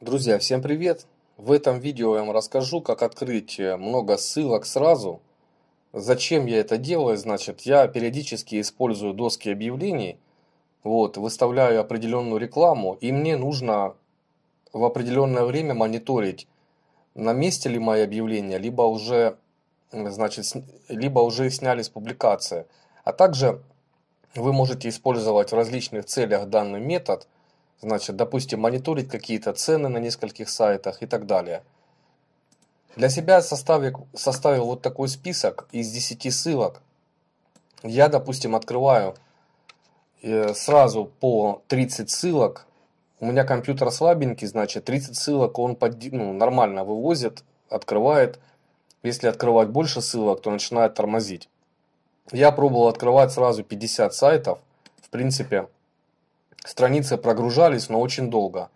Друзья, всем привет! В этом видео я вам расскажу, как открыть э, много ссылок сразу. Зачем я это делаю? Значит, я периодически использую доски объявлений, вот, выставляю определенную рекламу, и мне нужно в определенное время мониторить, на месте ли мои объявления, либо уже, значит, либо уже сняли с публикации. А также вы можете использовать в различных целях данный метод – значит, допустим, мониторить какие-то цены на нескольких сайтах и так далее. Для себя составил, составил вот такой список из 10 ссылок. Я, допустим, открываю э, сразу по 30 ссылок. У меня компьютер слабенький, значит, 30 ссылок он под, ну, нормально вывозит, открывает. Если открывать больше ссылок, то начинает тормозить. Я пробовал открывать сразу 50 сайтов. В принципе, страницы прогружались, но очень долго.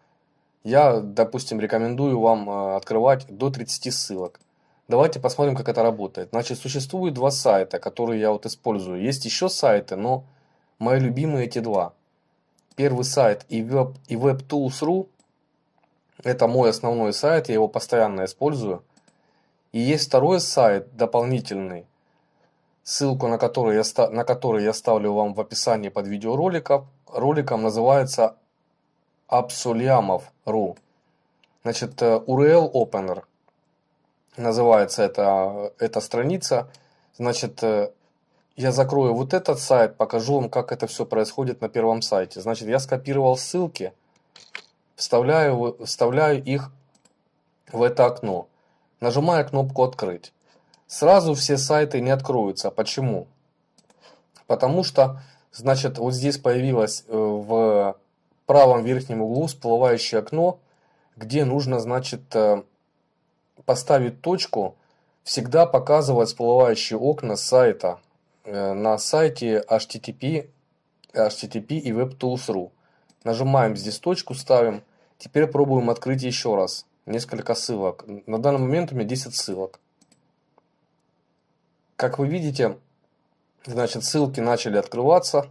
Я, допустим, рекомендую вам э, открывать до 30 ссылок. Давайте посмотрим, как это работает. Значит, существует два сайта, которые я вот использую. Есть еще сайты, но мои любимые эти два. Первый сайт и web, и webtools.ru. Это мой основной сайт, я его постоянно использую. И есть второй сайт дополнительный, ссылку на который я, на который я ставлю вам в описании под видеороликом роликом называется Абсульямов.ру. Значит, э, URL Opener называется эта, эта страница. Значит, э, я закрою вот этот сайт, покажу вам, как это все происходит на первом сайте. Значит, я скопировал ссылки, вставляю, вставляю их в это окно. Нажимаю кнопку «Открыть». Сразу все сайты не откроются. Почему? Потому что Значит, вот здесь появилось э, в правом верхнем углу всплывающее окно, где нужно, значит, э, поставить точку, всегда показывать всплывающие окна сайта э, на сайте http, http и webtools.ru. Нажимаем здесь точку, ставим. Теперь пробуем открыть еще раз. Несколько ссылок. На данный момент у меня 10 ссылок. Как вы видите, Значит, ссылки начали открываться.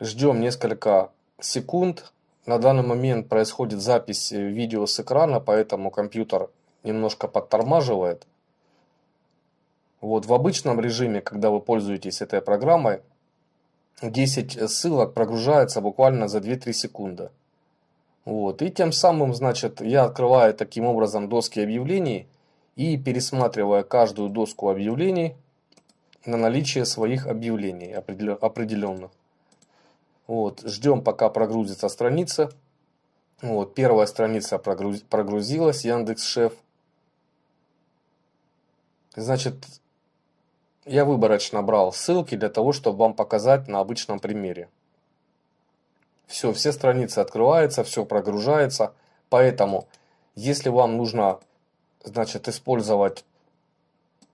Ждем несколько секунд. На данный момент происходит запись видео с экрана, поэтому компьютер немножко подтормаживает. Вот в обычном режиме, когда вы пользуетесь этой программой, 10 ссылок прогружается буквально за 2-3 секунды. Вот. И тем самым, значит, я открываю таким образом доски объявлений и пересматривая каждую доску объявлений, на наличие своих объявлений определенных. Вот, ждем, пока прогрузится страница. Вот, первая страница прогруз... прогрузилась, Яндекс Шеф. Значит, я выборочно брал ссылки для того, чтобы вам показать на обычном примере. Все, все страницы открываются, все прогружается. Поэтому, если вам нужно, значит, использовать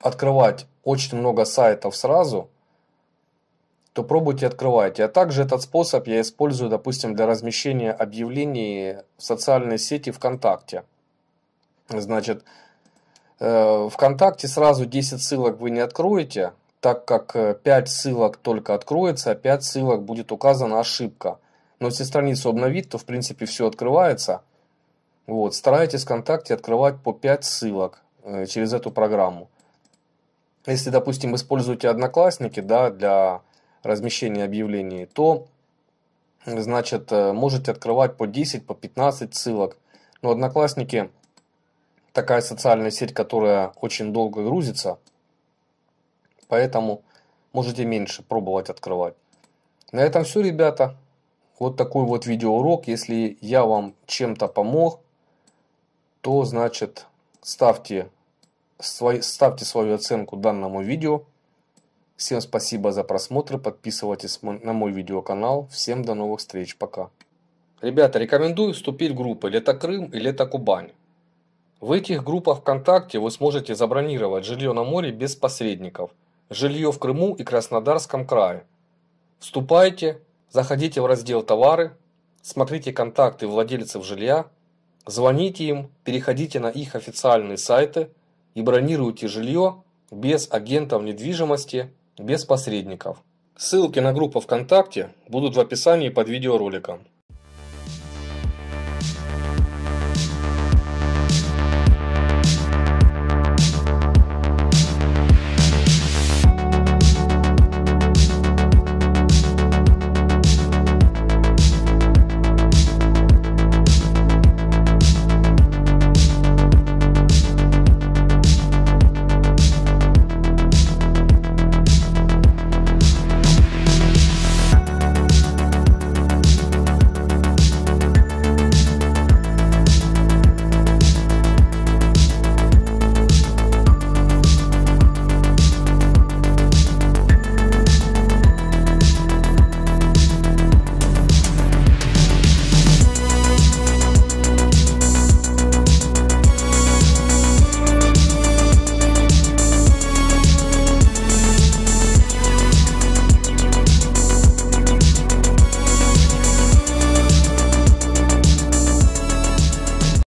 открывать очень много сайтов сразу, то пробуйте открывайте. А также этот способ я использую, допустим, для размещения объявлений в социальной сети ВКонтакте. Значит, э, ВКонтакте сразу 10 ссылок вы не откроете, так как 5 э, ссылок только откроется, а 5 ссылок будет указана ошибка. Но если страницу обновить, то в принципе все открывается. Вот, старайтесь ВКонтакте открывать по 5 ссылок э, через эту программу если, допустим, используете Одноклассники да, для размещения объявлений, то значит, э, можете открывать по 10, по 15 ссылок. Но Одноклассники такая социальная сеть, которая очень долго грузится, поэтому можете меньше пробовать открывать. На этом все, ребята. Вот такой вот видеоурок. Если я вам чем-то помог, то значит ставьте Ставьте свою оценку данному видео. Всем спасибо за просмотр, подписывайтесь на мой видеоканал. Всем до новых встреч, пока. Ребята, рекомендую вступить в группы «Лето Крым» и «Лето Кубань». В этих группах ВКонтакте вы сможете забронировать жилье на море без посредников, жилье в Крыму и Краснодарском крае. Вступайте, заходите в раздел «Товары», смотрите контакты владельцев жилья, звоните им, переходите на их официальные сайты – и бронируйте жилье без агентов недвижимости, без посредников. Ссылки на группу ВКонтакте будут в описании под видеороликом.